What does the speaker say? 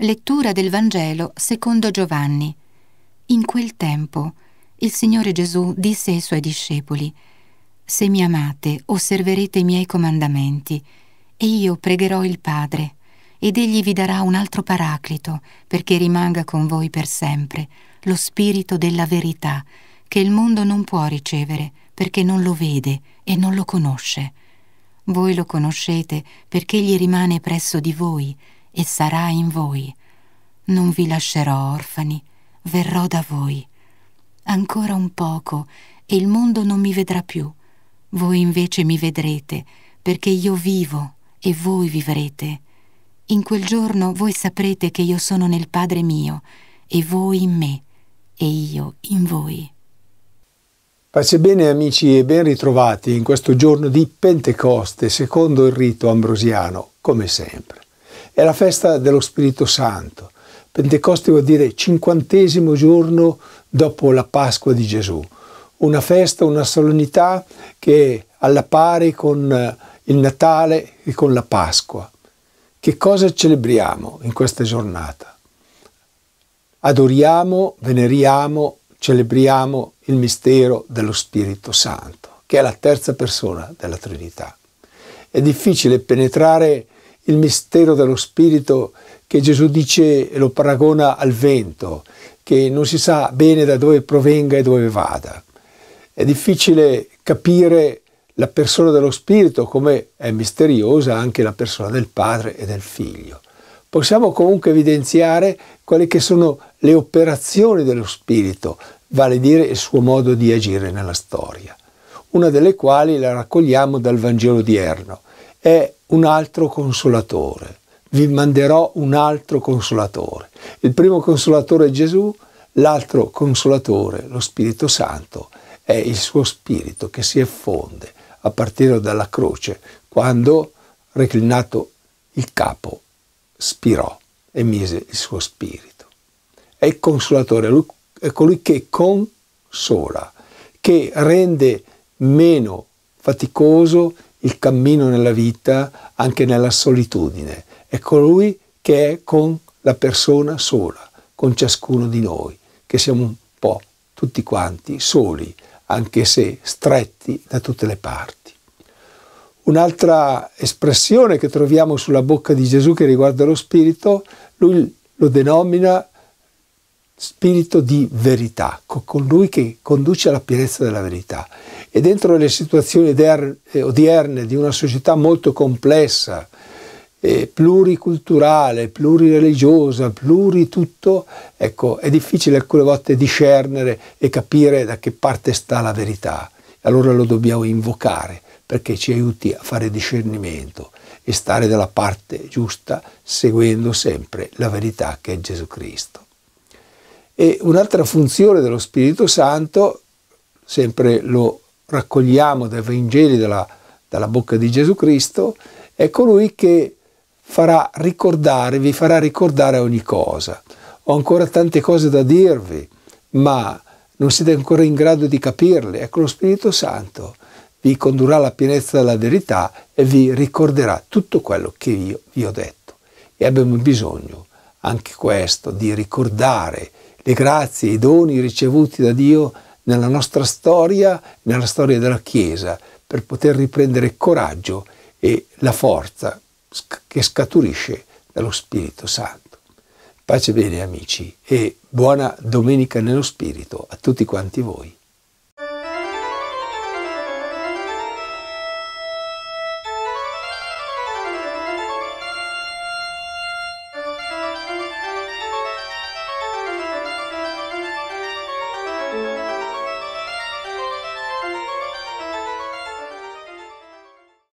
Lettura del Vangelo secondo Giovanni. In quel tempo il Signore Gesù disse ai suoi discepoli, Se mi amate osserverete i miei comandamenti, e io pregherò il Padre, ed egli vi darà un altro paraclito, perché rimanga con voi per sempre, lo Spirito della verità, che il mondo non può ricevere, perché non lo vede e non lo conosce. Voi lo conoscete perché egli rimane presso di voi e sarà in voi. Non vi lascerò orfani, verrò da voi. Ancora un poco e il mondo non mi vedrà più. Voi invece mi vedrete, perché io vivo e voi vivrete. In quel giorno voi saprete che io sono nel Padre mio, e voi in me, e io in voi. Pace bene amici e ben ritrovati in questo giorno di Pentecoste, secondo il rito ambrosiano, come sempre. È la festa dello Spirito Santo. Pentecoste vuol dire cinquantesimo giorno dopo la Pasqua di Gesù. Una festa, una solennità che è alla pari con eh, il Natale e con la Pasqua. Che cosa celebriamo in questa giornata? Adoriamo, veneriamo, celebriamo il mistero dello Spirito Santo, che è la terza persona della Trinità. È difficile penetrare il mistero dello Spirito che Gesù dice e lo paragona al vento, che non si sa bene da dove provenga e dove vada. È difficile capire la persona dello Spirito come è misteriosa anche la persona del Padre e del Figlio. Possiamo comunque evidenziare quelle che sono le operazioni dello Spirito, vale dire il suo modo di agire nella storia, una delle quali la raccogliamo dal Vangelo odierno. È un altro consolatore, vi manderò un altro consolatore. Il primo consolatore è Gesù, l'altro consolatore, lo Spirito Santo, è il suo spirito che si effonde a partire dalla croce quando, reclinato il capo, spirò e mise il suo spirito. È il consolatore, è colui che consola, che rende meno faticoso il cammino nella vita anche nella solitudine, è colui che è con la persona sola, con ciascuno di noi, che siamo un po' tutti quanti soli, anche se stretti da tutte le parti. Un'altra espressione che troviamo sulla bocca di Gesù che riguarda lo spirito, lui lo denomina spirito di verità, colui che conduce alla pienezza della verità e dentro le situazioni er-, eh, odierne di una società molto complessa, eh, pluriculturale, plurireligiosa, pluritutto, ecco, è difficile alcune volte discernere e capire da che parte sta la verità. Allora lo dobbiamo invocare perché ci aiuti a fare discernimento e stare dalla parte giusta seguendo sempre la verità che è Gesù Cristo. E un'altra funzione dello Spirito Santo, sempre lo raccogliamo dai Vangeli dalla, dalla bocca di Gesù Cristo, è colui che farà ricordare, vi farà ricordare ogni cosa. Ho ancora tante cose da dirvi, ma non siete ancora in grado di capirle. Ecco, lo Spirito Santo vi condurrà alla pienezza della verità e vi ricorderà tutto quello che io vi ho detto. E abbiamo bisogno anche questo, di ricordare le grazie, i doni ricevuti da Dio nella nostra storia, nella storia della Chiesa, per poter riprendere coraggio e la forza che scaturisce dallo Spirito Santo. Pace bene amici e buona domenica nello Spirito a tutti quanti voi.